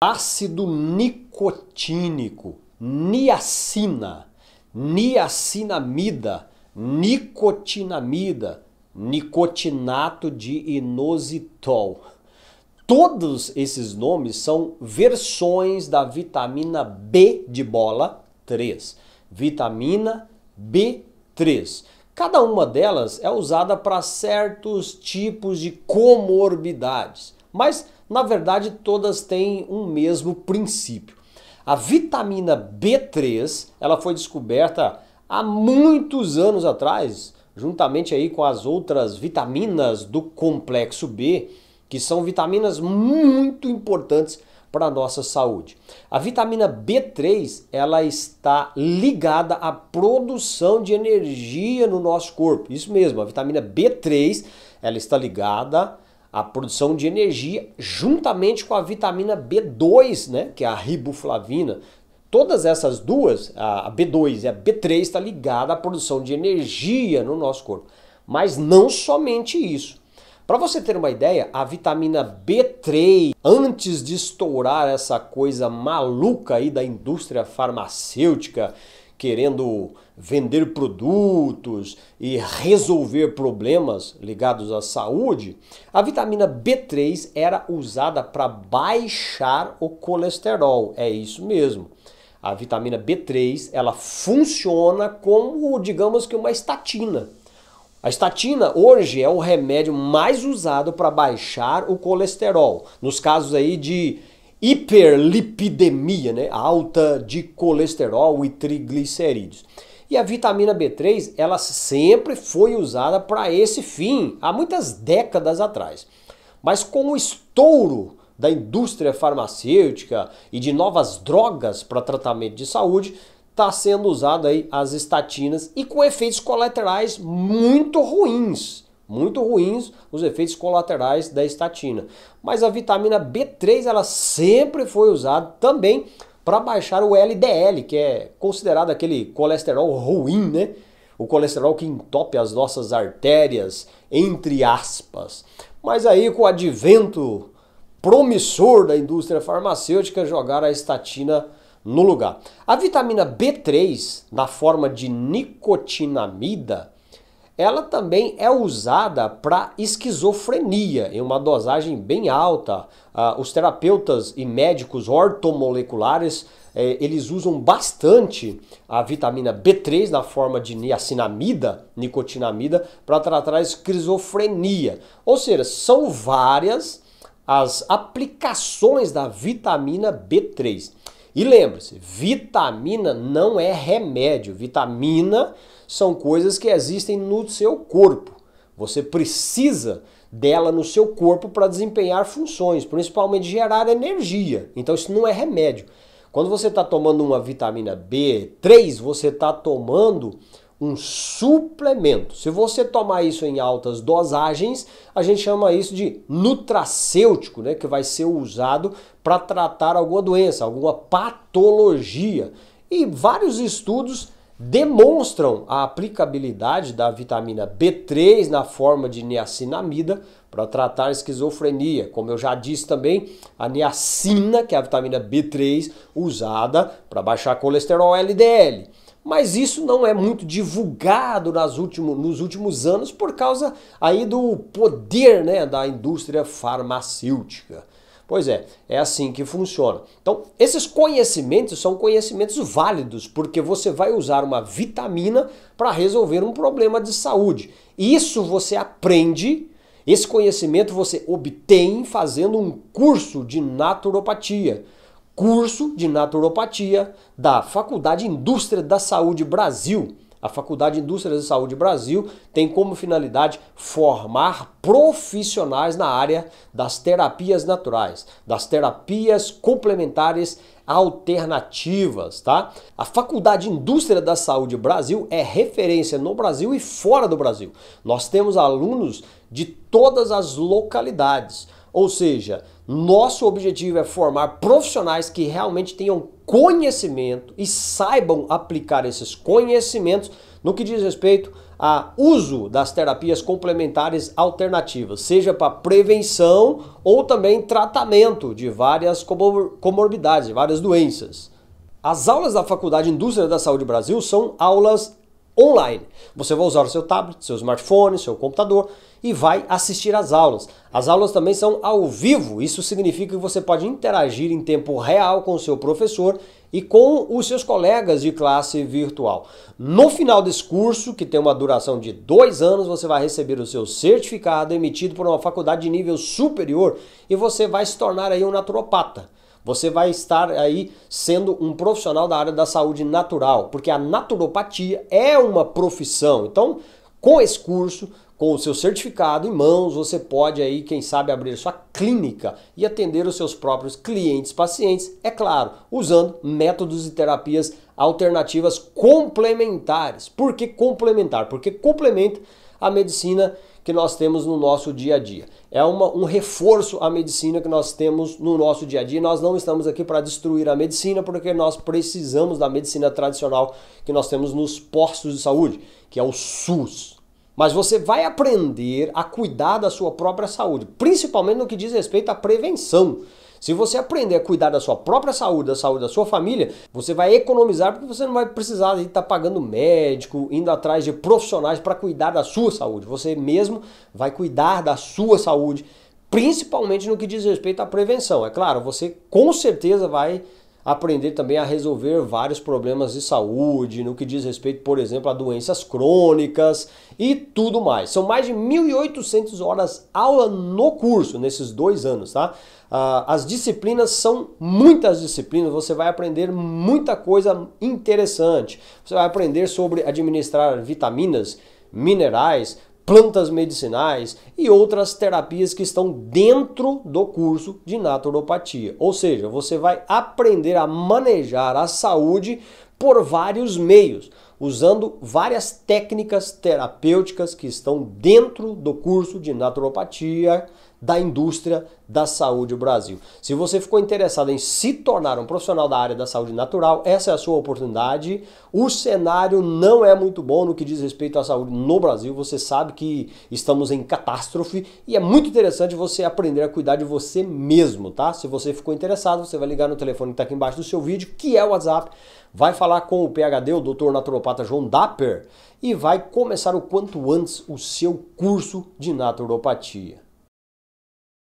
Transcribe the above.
ácido nicotínico, niacina, niacinamida, nicotinamida, nicotinato de inositol. Todos esses nomes são versões da vitamina B de bola 3. Vitamina B3. Cada uma delas é usada para certos tipos de comorbidades, mas na verdade todas têm um mesmo princípio. A vitamina B3, ela foi descoberta há muitos anos atrás, juntamente aí com as outras vitaminas do complexo B, que são vitaminas muito importantes para a nossa saúde. A vitamina B3, ela está ligada à produção de energia no nosso corpo. Isso mesmo, a vitamina B3, ela está ligada a produção de energia juntamente com a vitamina B2, né, que é a riboflavina. Todas essas duas, a B2 e a B3, está ligada à produção de energia no nosso corpo. Mas não somente isso. Para você ter uma ideia, a vitamina B3, antes de estourar essa coisa maluca aí da indústria farmacêutica, querendo vender produtos e resolver problemas ligados à saúde, a vitamina B3 era usada para baixar o colesterol. É isso mesmo. A vitamina B3, ela funciona como, digamos que uma estatina. A estatina hoje é o remédio mais usado para baixar o colesterol. Nos casos aí de hiperlipidemia, né? alta de colesterol e triglicerídeos. E a vitamina B3, ela sempre foi usada para esse fim, há muitas décadas atrás. Mas com o estouro da indústria farmacêutica e de novas drogas para tratamento de saúde, está sendo usada aí as estatinas e com efeitos colaterais muito ruins muito ruins os efeitos colaterais da estatina. Mas a vitamina B3 ela sempre foi usada também para baixar o LDL, que é considerado aquele colesterol ruim, né? O colesterol que entope as nossas artérias, entre aspas. Mas aí com o advento promissor da indústria farmacêutica jogaram a estatina no lugar. A vitamina B3, na forma de nicotinamida, ela também é usada para esquizofrenia em uma dosagem bem alta. Ah, os terapeutas e médicos ortomoleculares eh, eles usam bastante a vitamina B3 na forma de niacinamida, nicotinamida, para tratar a esquizofrenia. Ou seja, são várias as aplicações da vitamina B3. E lembre-se, vitamina não é remédio, vitamina são coisas que existem no seu corpo. Você precisa dela no seu corpo para desempenhar funções, principalmente gerar energia. Então isso não é remédio. Quando você está tomando uma vitamina B3, você está tomando um suplemento. Se você tomar isso em altas dosagens, a gente chama isso de nutracêutico, né, que vai ser usado para tratar alguma doença, alguma patologia. E vários estudos demonstram a aplicabilidade da vitamina B3 na forma de niacinamida para tratar esquizofrenia. Como eu já disse também, a niacina, que é a vitamina B3 usada para baixar colesterol LDL. Mas isso não é muito divulgado nas último, nos últimos anos por causa aí do poder né, da indústria farmacêutica. Pois é, é assim que funciona. Então, esses conhecimentos são conhecimentos válidos, porque você vai usar uma vitamina para resolver um problema de saúde. Isso você aprende, esse conhecimento você obtém fazendo um curso de naturopatia curso de naturopatia da Faculdade Indústria da Saúde Brasil. A Faculdade de Indústrias de Saúde Brasil tem como finalidade formar profissionais na área das terapias naturais, das terapias complementares alternativas, tá? A Faculdade de Indústria da Saúde Brasil é referência no Brasil e fora do Brasil. Nós temos alunos de todas as localidades. Ou seja, nosso objetivo é formar profissionais que realmente tenham conhecimento e saibam aplicar esses conhecimentos no que diz respeito a uso das terapias complementares alternativas, seja para prevenção ou também tratamento de várias comorbidades, de várias doenças. As aulas da Faculdade Indústria da Saúde Brasil são aulas online. Você vai usar o seu tablet, seu smartphone, seu computador e vai assistir às aulas. As aulas também são ao vivo, isso significa que você pode interagir em tempo real com o seu professor e com os seus colegas de classe virtual. No final desse curso, que tem uma duração de dois anos, você vai receber o seu certificado emitido por uma faculdade de nível superior e você vai se tornar aí um naturopata. Você vai estar aí sendo um profissional da área da saúde natural, porque a naturopatia é uma profissão. Então, com esse curso, com o seu certificado em mãos, você pode aí, quem sabe, abrir sua clínica e atender os seus próprios clientes, pacientes, é claro, usando métodos e terapias alternativas complementares. Por que complementar? Porque complementa a medicina que nós temos no nosso dia a dia. É uma, um reforço à medicina que nós temos no nosso dia a dia. Nós não estamos aqui para destruir a medicina, porque nós precisamos da medicina tradicional que nós temos nos postos de saúde, que é o SUS. Mas você vai aprender a cuidar da sua própria saúde, principalmente no que diz respeito à prevenção. Se você aprender a cuidar da sua própria saúde, da saúde da sua família, você vai economizar porque você não vai precisar de estar tá pagando médico, indo atrás de profissionais para cuidar da sua saúde. Você mesmo vai cuidar da sua saúde, principalmente no que diz respeito à prevenção. É claro, você com certeza vai aprender também a resolver vários problemas de saúde, no que diz respeito, por exemplo, a doenças crônicas e tudo mais. São mais de 1.800 horas aula no curso, nesses dois anos, tá? Ah, as disciplinas são muitas disciplinas, você vai aprender muita coisa interessante. Você vai aprender sobre administrar vitaminas, minerais, plantas medicinais e outras terapias que estão dentro do curso de naturopatia. Ou seja, você vai aprender a manejar a saúde por vários meios, usando várias técnicas terapêuticas que estão dentro do curso de naturopatia da indústria da saúde Brasil. Se você ficou interessado em se tornar um profissional da área da saúde natural, essa é a sua oportunidade. O cenário não é muito bom no que diz respeito à saúde no Brasil. Você sabe que estamos em catástrofe e é muito interessante você aprender a cuidar de você mesmo, tá? Se você ficou interessado, você vai ligar no telefone que está aqui embaixo do seu vídeo, que é o WhatsApp, vai falar falar com o PHD, o Dr. Naturopata João Dapper, e vai começar o quanto antes o seu curso de naturopatia.